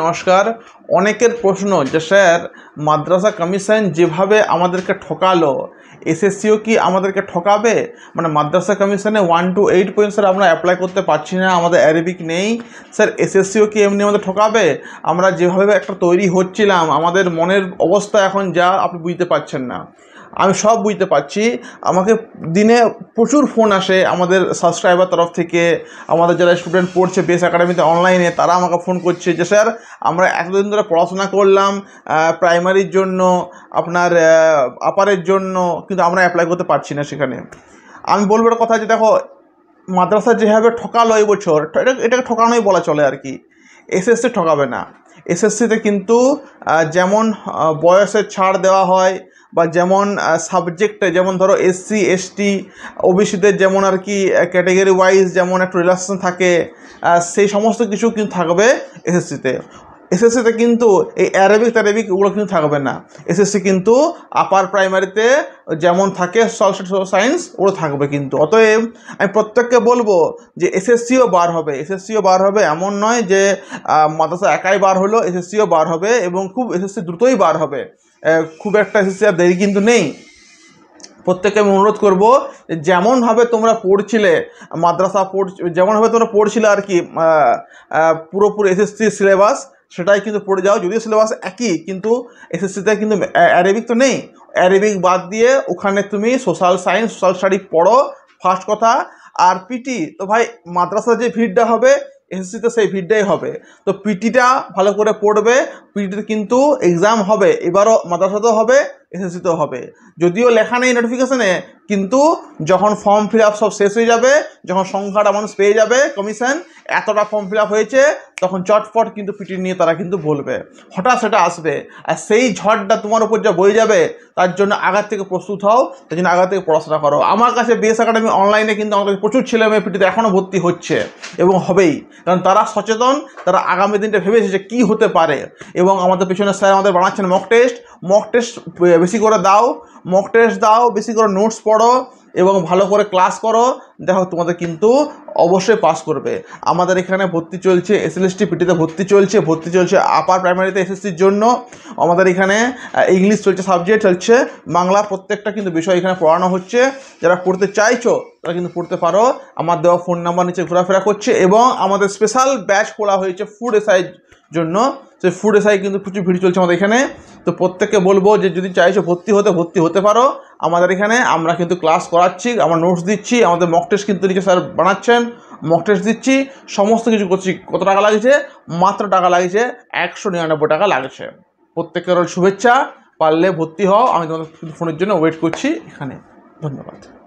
নমস্কার অনেকের প্রশ্ন যে স্যার মাদ্রাসা কমিশন যেভাবে আমাদেরকে ঠকালো এসএসসিও কি আমাদেরকে ঠকাবে মানে মাদ্রাসা কমিশনে one two eight point sir আমরা অ্যাপ্লাই করতে পারছি না আমাদের অ্যারেবিক নেই স্যার এসএসসিও কি এমনি আমাদের ঠকাবে আমরা যেভাবে একটা তৈরি হচ্ছিলাম আমাদের মনের অবস্থা এখন যা আপনি বুঝতে পারছেন না আমি সব বুঝতে পারছি আমাকে দিনে প্রচুর ফোন আসে আমাদের সাবস্ক্রাইবার তরফ থেকে আমাদের যারা স্টুডেন্ট পড়ছে বেস একাডেমিতে অনলাইনে তারা আমাকে ফোন করছে যে স্যার আমরা এতদিন ধরে পড়াশোনা করলাম প্রাইমারির জন্য আপনার আপারের জন্য কিন্তু আমরা অ্যাপ্লাই করতে পারছি না সেখানে আমি বলবো কথা যে দেখো মাদ্রাসা যেভাবে ঠকালো এই বছর এটা এটাকে ঠকানোই বলা চলে আর কি এসএসসি ঠকাবে না এসএসসিতে কিন্তু যেমন বয়সের ছাড় দেওয়া হয় বা যেমন সাবজেক্টে যেমন ধরো এসসি এসটি ওবিসিদের যেমন আর কি ক্যাটাগরি ওয়াইজ যেমন একটা রিলাক্সেশন থাকে সেই সমস্ত কিছু কিন্তু থাকবে এসএসসিতে এসএসসিতে কিন্তু এই অ্যারাবিক ট্যারাবিক ওগুলো কিন্তু থাকবে না এসএসসি কিন্তু আপার প্রাইমারিতে যেমন থাকে সোশ্যাল সায়েন্স ওগুলো থাকবে কিন্তু অতএব আমি প্রত্যেককে বলবো যে এসএসসিও বার হবে এসএসসিও বার হবে এমন নয় যে মাদ্রাসা একাই বার হলো এসএসসিও বার হবে এবং খুব এসএসসি দ্রুতই বার হবে খুব একটা এসএসসি আর দেরি কিন্তু নেই প্রত্যেককে আমি অনুরোধ করবো যেমনভাবে তোমরা পড়ছিলে মাদ্রাসা পড় যেমনভাবে তোমরা পড়ছিলে আর কি পুরোপুরি এসএসসি সিলেবাস সেটাই কিন্তু পড়ে যাও যদিও সিলেবাস একই কিন্তু এসএসসিতে কিন্তু অ্যারেবিক তো নেই অ্যারেবিক বাদ দিয়ে ওখানে তুমি সোশ্যাল সায়েন্স সোশ্যাল স্টাডি পড়ো ফার্স্ট কথা আর পিটি তো ভাই মাদ্রাসা যে ভিড়টা হবে এসএসসিতে সেই ভিড়টাই হবে তো পিটিটা ভালো করে পড়বে পিটিতে কিন্তু এক্সাম হবে এবারও মাদ্রাসাতেও হবে এসএসসিতেও হবে যদিও লেখা নেই নোটিফিকেশানে কিন্তু যখন ফর্ম ফিল সব শেষ হয়ে যাবে যখন সংখ্যাটা মানুষ পেয়ে যাবে কমিশন এতটা ফর্ম ফিল হয়েছে তখন চটপট কিন্তু পিটি নিয়ে তারা কিন্তু বলবে হঠাৎ সেটা আসবে আর সেই ঝড়টা তোমার উপর যা বয়ে যাবে তার জন্য আগার থেকে প্রস্তুত হও তার জন্য আগার থেকে পড়াশোনা করো আমার কাছে বিএস একাডেমি অনলাইনে কিন্তু আমার কাছে প্রচুর ছেলে মেয়ে পিটিতে এখনও ভর্তি হচ্ছে এবং হবেই কারণ তারা সচেতন তারা আগামী দিনটা ভেবেছে যে কী হতে পারে এবং আমাদের পেছনে স্যার আমাদের বানাচ্ছেন মক টেস্ট মক টেস্ট বেশি করে দাও মক টেস্ট দাও বেশি করে নোটস পড়ো এবং ভালো করে ক্লাস করো দেখো তোমাদের কিন্তু অবশ্যই পাস করবে আমাদের এখানে ভর্তি চলছে এসএলএসটি পিটিতে ভর্তি চলছে ভর্তি চলছে আপার প্রাইমারিতে এসএসসির জন্য আমাদের এখানে ইংলিশ চলছে সাবজেক্ট চলছে বাংলা প্রত্যেকটা কিন্তু বিষয় এখানে পড়ানো হচ্ছে যারা পড়তে চাইছো তারা কিন্তু পড়তে পারো আমার দেওয়া ফোন নাম্বার নিচে ঘোরাফেরা করছে এবং আমাদের স্পেশাল ব্যাচ খোলা হয়েছে ফুড এসআইয়ের জন্য সেই ফুড এসআই কিন্তু প্রচুর ভিড় চলছে আমাদের এখানে তো প্রত্যেককে বলবো যে যদি চাইছো ভর্তি হতে ভর্তি হতে পারো আমাদের এখানে আমরা কিন্তু ক্লাস করাচ্ছি আমরা নোটস দিচ্ছি আমাদের মক টেস্ট কিন্তু নিজে স্যার বানাচ্ছেন মক টেস্ট দিচ্ছি সমস্ত কিছু করছি কত টাকা লাগছে মাত্র টাকা লাগছে একশো নিরানব্বই টাকা লাগছে প্রত্যেকের শুভেচ্ছা পারলে ভর্তি হও আমি তোমাদের ফোনের জন্য ওয়েট করছি এখানে ধন্যবাদ